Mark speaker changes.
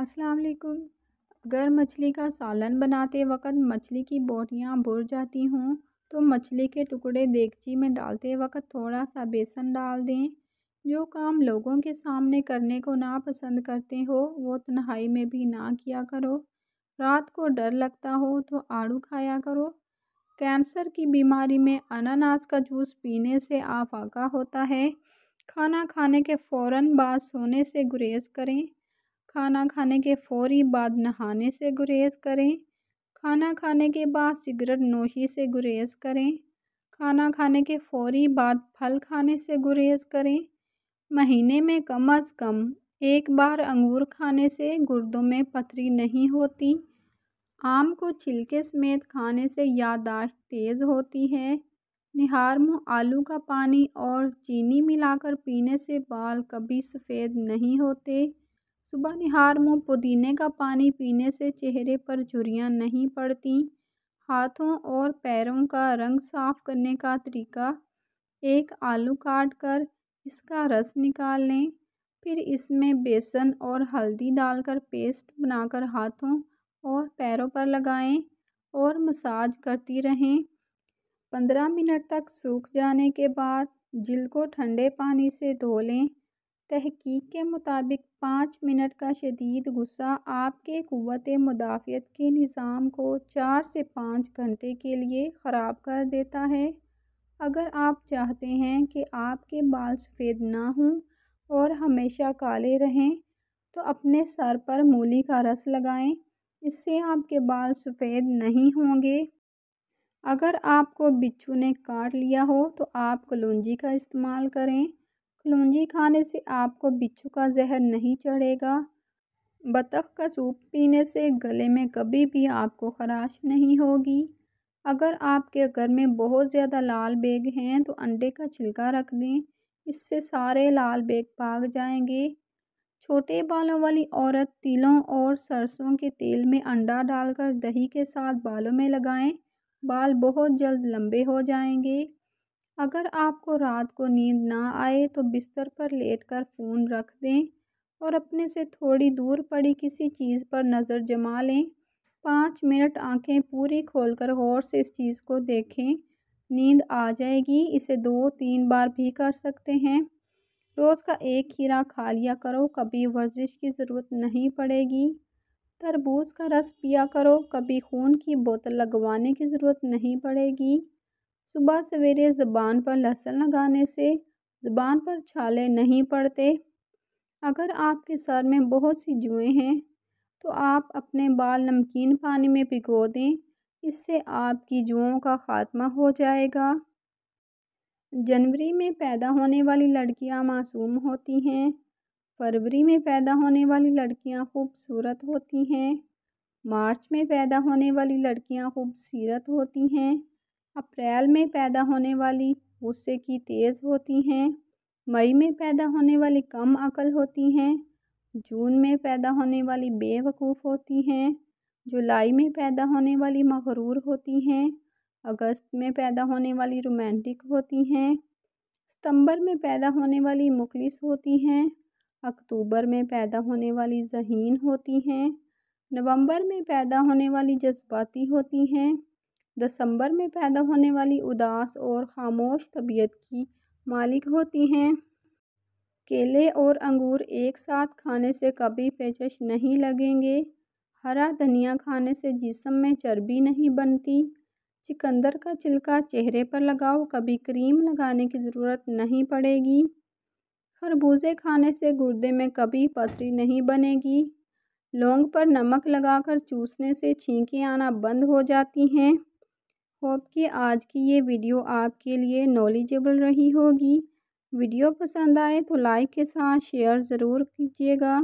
Speaker 1: अस्सलाम वालेकुम अगर मछली का सालन बनाते वक्त मछली की बोटियाँ भुर जाती हों तो मछली के टुकड़े देगची में डालते वक्त थोड़ा सा बेसन डाल दें जो काम लोगों के सामने करने को ना पसंद करते हो वो तन्हाई में भी ना किया करो रात को डर लगता हो तो आड़ू खाया करो कैंसर की बीमारी में अनानास का जूस पीने से आफाका होता है खाना खाने के फ़ौर बाद सोने से गुरेज करें खाना खाने के फ़ौरी बाद नहाने से गुरेज़ करें खाना खाने के बाद सिगरेट नोशी से गुरेज़ करें खाना खाने के फ़ौरी बाद फल खाने से गुरेज़ करें महीने में कम अज़ कम एक बार अंगूर खाने से गुर्दों में पथरी नहीं होती आम को छिलके समेत खाने से यादाश्त तेज़ होती है निहार मुँह आलू का पानी और चीनी मिलाकर पीने से बाल कभी सफ़ेद नहीं होते सुबह निहार मुँह पुदीने का पानी पीने से चेहरे पर झुरियाँ नहीं पड़ती हाथों और पैरों का रंग साफ करने का तरीका एक आलू काट कर इसका रस निकाल लें फिर इसमें बेसन और हल्दी डालकर पेस्ट बनाकर हाथों और पैरों पर लगाएं और मसाज करती रहें पंद्रह मिनट तक सूख जाने के बाद जिल को ठंडे पानी से धो लें तहक़ीक़ के मुताबिक पाँच मिनट का शदीद गुस्सा आपके क़वत मुदाफ़अत के निज़ाम को चार से पाँच घंटे के लिए ख़राब कर देता है अगर आप चाहते हैं कि आपके बाल सफ़ेद ना हों और हमेशा काले रहें तो अपने सर पर मूली का रस लगाएं इससे आपके बाल सफ़ेद नहीं होंगे अगर आपको बिच्छू ने काट लिया हो तो आप कलौजी का इस्तेमाल करें कलौंजी खाने से आपको बिच्छू का जहर नहीं चढ़ेगा बतख का सूप पीने से गले में कभी भी आपको खराश नहीं होगी अगर आपके घर में बहुत ज़्यादा लाल बैग हैं तो अंडे का छिलका रख दें इससे सारे लाल बैग भाग जाएंगे छोटे बालों वाली औरत तिलों और सरसों के तेल में अंडा डालकर दही के साथ बालों में लगाएं बाल बहुत जल्द लंबे हो जाएंगे अगर आपको रात को नींद ना आए तो बिस्तर पर लेटकर फ़ोन रख दें और अपने से थोड़ी दूर पड़ी किसी चीज़ पर नज़र जमा लें पाँच मिनट आंखें पूरी खोलकर गौर से इस चीज़ को देखें नींद आ जाएगी इसे दो तीन बार भी कर सकते हैं रोज़ का एक खीरा खा लिया करो कभी वर्जिश की ज़रूरत नहीं पड़ेगी तरबूज का रस पिया करो कभी खून की बोतल लगवाने की ज़रूरत नहीं पड़ेगी सुबह सवेरे ज़बान पर लहसुन लगाने से ज़बान पर छाले नहीं पड़ते अगर आपके सर में बहुत सी जुएँ हैं तो आप अपने बाल नमकीन पानी में भिगो दें इससे आपकी जुओं का ख़ात्मा हो जाएगा जनवरी में पैदा होने वाली लड़कियां मासूम होती हैं फरवरी में पैदा होने वाली लड़कियां खूबसूरत होती हैं मार्च में पैदा होने वाली लड़कियां खूबसूरत होती हैं अप्रैल में पैदा होने वाली गुस्से की तेज़ होती हैं मई में पैदा होने वाली कम अकल होती हैं जून में पैदा होने वाली बेवकूफ़ होती हैं जुलाई में पैदा होने वाली मगरूर होती हैं अगस्त में पैदा होने वाली रोमांटिक होती हैं सितंबर में पैदा होने वाली मुखलिस होती हैं अक्टूबर में पैदा होने वाली जहीन होती हैं नवंबर में पैदा होने वाली जज्बाती होती हैं दिसंबर में पैदा होने वाली उदास और ख़ामोश तबीयत की मालिक होती हैं केले और अंगूर एक साथ खाने से कभी पेचश नहीं लगेंगे हरा धनिया खाने से जिसम में चर्बी नहीं बनती चिकंदर का छिलका चेहरे पर लगाओ कभी क्रीम लगाने की ज़रूरत नहीं पड़ेगी खरबूजे खाने से गुर्दे में कभी पथरी नहीं बनेगी लौंग पर नमक लगाकर चूसने से छींकें आना बंद हो जाती हैं होप कि आज की ये वीडियो आपके लिए नॉलेजेबल रही होगी वीडियो पसंद आए तो लाइक के साथ शेयर ज़रूर कीजिएगा